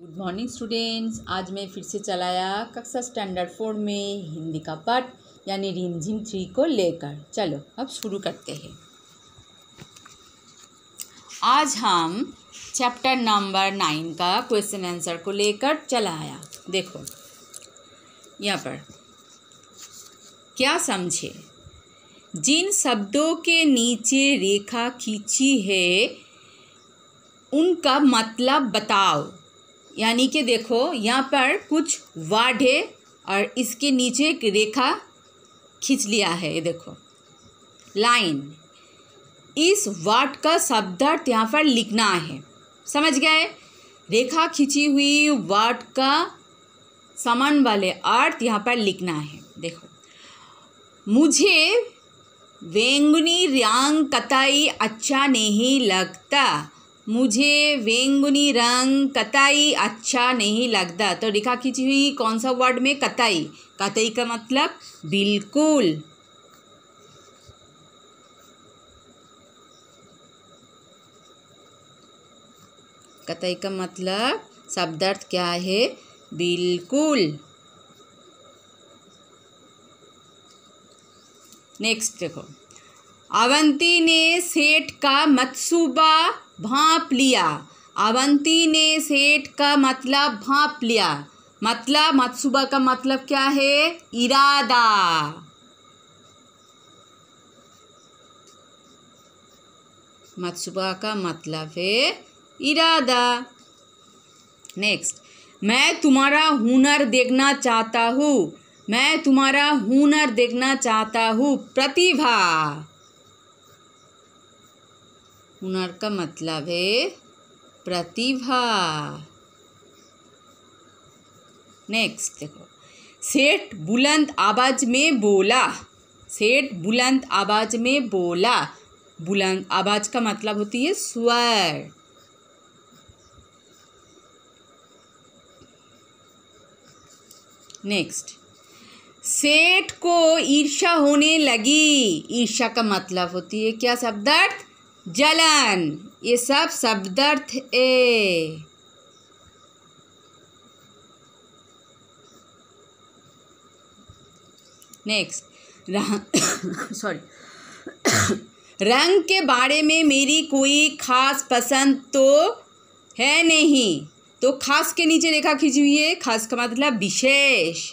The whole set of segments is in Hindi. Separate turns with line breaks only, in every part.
गुड मॉर्निंग स्टूडेंट्स आज मैं फिर से चलाया कक्षा स्टैंडर्ड फोर में हिंदी का पाठ यानी रिमझिम थ्री को लेकर चलो अब शुरू करते हैं आज हम चैप्टर नंबर नाइन का क्वेश्चन आंसर को लेकर चलाया देखो यहाँ पर क्या समझे जिन शब्दों के नीचे रेखा खींची है उनका मतलब बताओ यानी कि देखो यहाँ पर कुछ वार्ड है और इसके नीचे एक रेखा खींच लिया है ये देखो लाइन इस वार्ड का शब्दार्थ यहाँ पर लिखना है समझ गए रेखा खींची हुई वार्ड का समान वाले अर्थ यहाँ पर लिखना है देखो मुझे वेंगनी रंग कताई अच्छा नहीं लगता मुझे वेंगुनी रंग कताई अच्छा नहीं लगता तो रेखा खींची हुई कौन सा वर्ड में कताई कताई का मतलब बिल्कुल कतई का मतलब शब्दार्थ क्या है बिल्कुल नेक्स्ट देखो अवंती ने सेठ का मतसूबा भाप लिया अवंती ने सेठ का मतलब भाप लिया मतलब मतसूबा का मतलब क्या है इरादा मतसूबा का मतलब है इरादा नेक्स्ट मैं तुम्हारा हुनर देखना चाहता हूँ मैं तुम्हारा हुनर देखना चाहता हूँ प्रतिभा हुनर का मतलब है प्रतिभा नेक्स्ट देखो सेठ बुलंद आवाज में बोला सेठ बुलंद आवाज में बोला बुलंद आवाज का मतलब होती है स्वर नेक्स्ट सेठ को ईर्षा होने लगी ईर्षा का मतलब होती है क्या शब्दार्थ जलन ये सब शब्दार्थ ए नेक्स्ट सॉरी रंग के बारे में मेरी कोई खास पसंद तो है नहीं तो खास के नीचे रेखा खींची हुई है खास का मतलब विशेष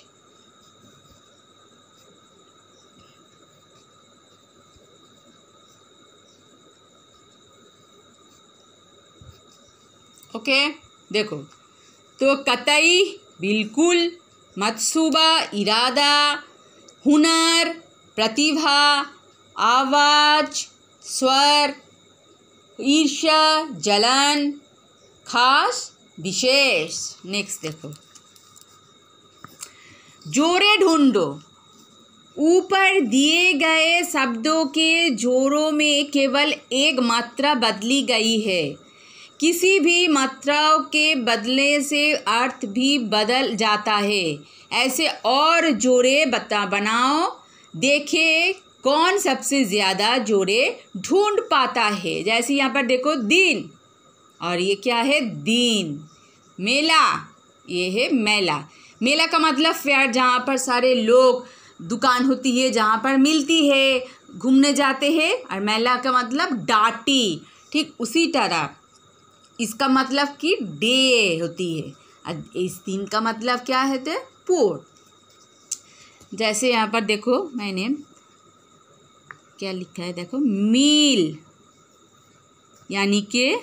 ओके देखो तो कतई बिल्कुल मतसूबा इरादा हुनर प्रतिभा आवाज़ स्वर ईर्ष्या जलन खास विशेष नेक्स्ट देखो जोरे ढूंढो ऊपर दिए गए शब्दों के जोरों में केवल एक मात्रा बदली गई है किसी भी मात्राओं के बदले से अर्थ भी बदल जाता है ऐसे और जोड़े बता बनाओ देखें कौन सबसे ज़्यादा जोड़े ढूंढ पाता है जैसे यहाँ पर देखो दिन और ये क्या है दिन मेला ये है मेला मेला का मतलब फेयर जहाँ पर सारे लोग दुकान होती है जहाँ पर मिलती है घूमने जाते हैं और मेला का मतलब डाटी ठीक उसी तरह इसका मतलब कि डे होती है इस दिन का मतलब क्या है थे पोर जैसे यहाँ पर देखो मैंने क्या लिखा है देखो मील यानी के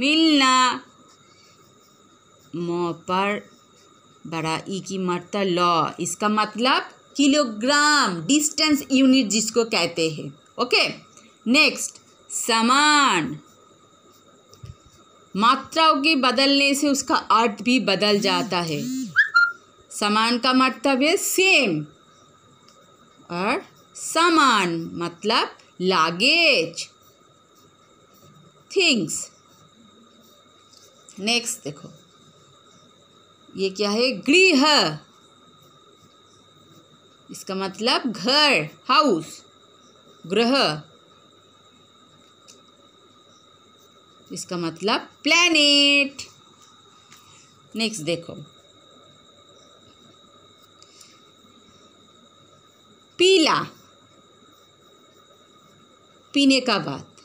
मिलना म पर बड़ा ई की मरता लॉ इसका मतलब किलोग्राम डिस्टेंस यूनिट जिसको कहते हैं ओके नेक्स्ट समान मात्राओं के बदलने से उसका अर्थ भी बदल जाता है समान का मतलब है सेम और समान मतलब लागेज थिंग्स नेक्स्ट देखो ये क्या है गृह इसका मतलब घर हाउस ग्रह इसका मतलब प्लैनेट नेक्स्ट देखो पीला पीने का बात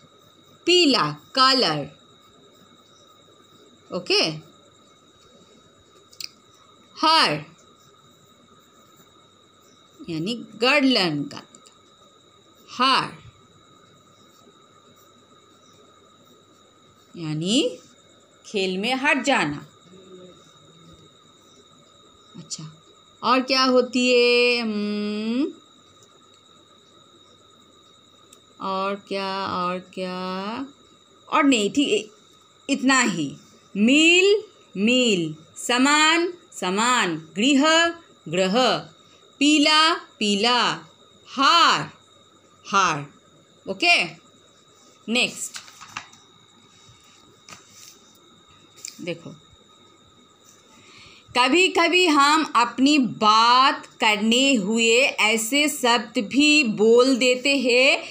पीला कलर ओके हर यानी गर्डलन का हार यानी खेल में हट जाना अच्छा और क्या होती है हम्म, और क्या और क्या और नहीं ठीक इतना ही मील मील समान समान गृह ग्रह पीला पीला हार हार ओके नेक्स्ट देखो कभी कभी हम अपनी बात करने हुए ऐसे शब्द भी बोल देते हैं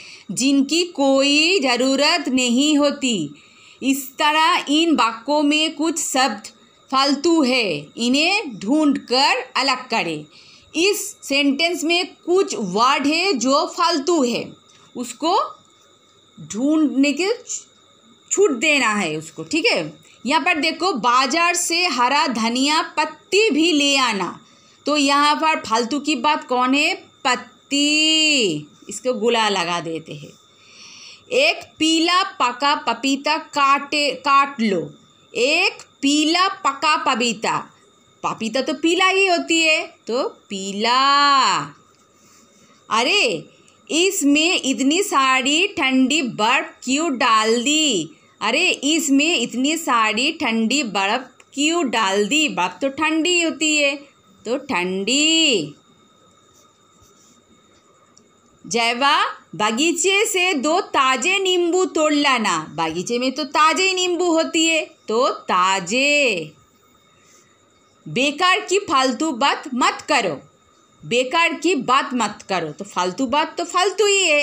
जिनकी कोई ज़रूरत नहीं होती इस तरह इन वाक्यों में कुछ शब्द फालतू है इन्हें ढूंढ कर अलग करें इस सेंटेंस में कुछ वर्ड है जो फालतू है उसको ढूंढने के छूट देना है उसको ठीक है यहाँ पर देखो बाजार से हरा धनिया पत्ती भी ले आना तो यहाँ पर फालतू की बात कौन है पत्ती इसको गुला लगा देते हैं एक पीला पका पपीता काटे काट लो एक पीला पका पपीता पपीता तो पीला ही होती है तो पीला अरे इसमें इतनी सारी ठंडी बर्फ क्यों डाल दी अरे इसमें इतनी सारी ठंडी बर्फ़ क्यों डाल दी बर्फ़ तो ठंडी होती है तो ठंडी जयवा बगीचे से दो ताजे नींबू तोड़ लाना बगीचे में तो ताजे ही नींबू होती है तो ताजे बेकार की फालतू बात मत करो बेकार की बात मत करो तो फालतू बात तो फालतू ही है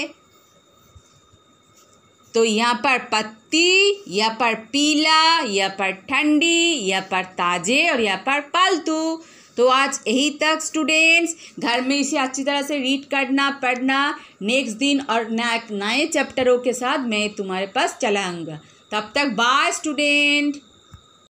तो यहाँ पर पत्ती यहाँ पर पीला यहाँ पर ठंडी यहाँ पर ताजे और यहाँ पर पालतू तो आज यही तक स्टूडेंट्स घर में इसे अच्छी तरह से रीड करना पढ़ना नेक्स्ट दिन और नए चैप्टरों के साथ मैं तुम्हारे पास चलाऊँगा तब तक बाय स्टूडेंट